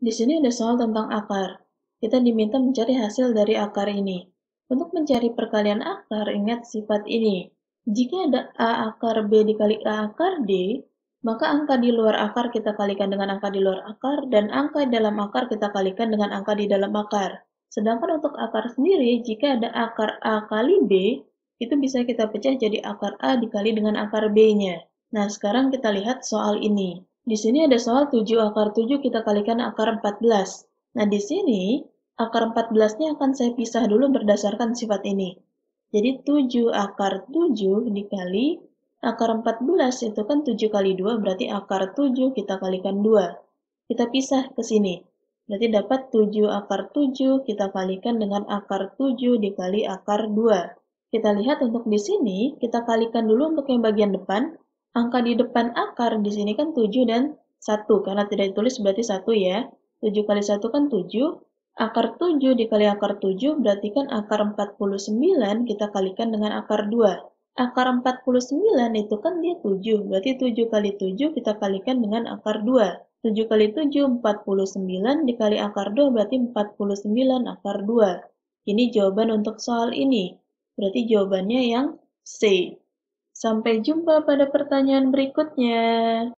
Di sini ada soal tentang akar. Kita diminta mencari hasil dari akar ini. Untuk mencari perkalian akar, ingat sifat ini. Jika ada A akar B dikali A akar D, maka angka di luar akar kita kalikan dengan angka di luar akar, dan angka di dalam akar kita kalikan dengan angka di dalam akar. Sedangkan untuk akar sendiri, jika ada akar A kali B, itu bisa kita pecah jadi akar A dikali dengan akar B-nya. Nah, sekarang kita lihat soal ini. Di sini ada soal 7 akar 7 kita kalikan akar 14. Nah, di sini akar 14-nya akan saya pisah dulu berdasarkan sifat ini. Jadi 7 akar 7 dikali akar 14 itu kan 7 kali 2 berarti akar 7 kita kalikan 2. Kita pisah ke sini. Berarti dapat 7 akar 7 kita kalikan dengan akar 7 dikali akar 2. Kita lihat untuk di sini, kita kalikan dulu untuk yang bagian depan, angka di depan akar di sini kan 7 dan 1. Karena tidak ditulis berarti 1 ya. 7 kali 1 kan 7. Akar 7 dikali akar 7 berarti kan akar 49 kita kalikan dengan akar 2. Akar 49 itu kan dia 7. Berarti 7 kali 7 kita kalikan dengan akar 2. 7 kali 7, 49, dikali akar 2 berarti 49 akar 2. Ini jawaban untuk soal ini. Berarti jawabannya yang C. Sampai jumpa pada pertanyaan berikutnya.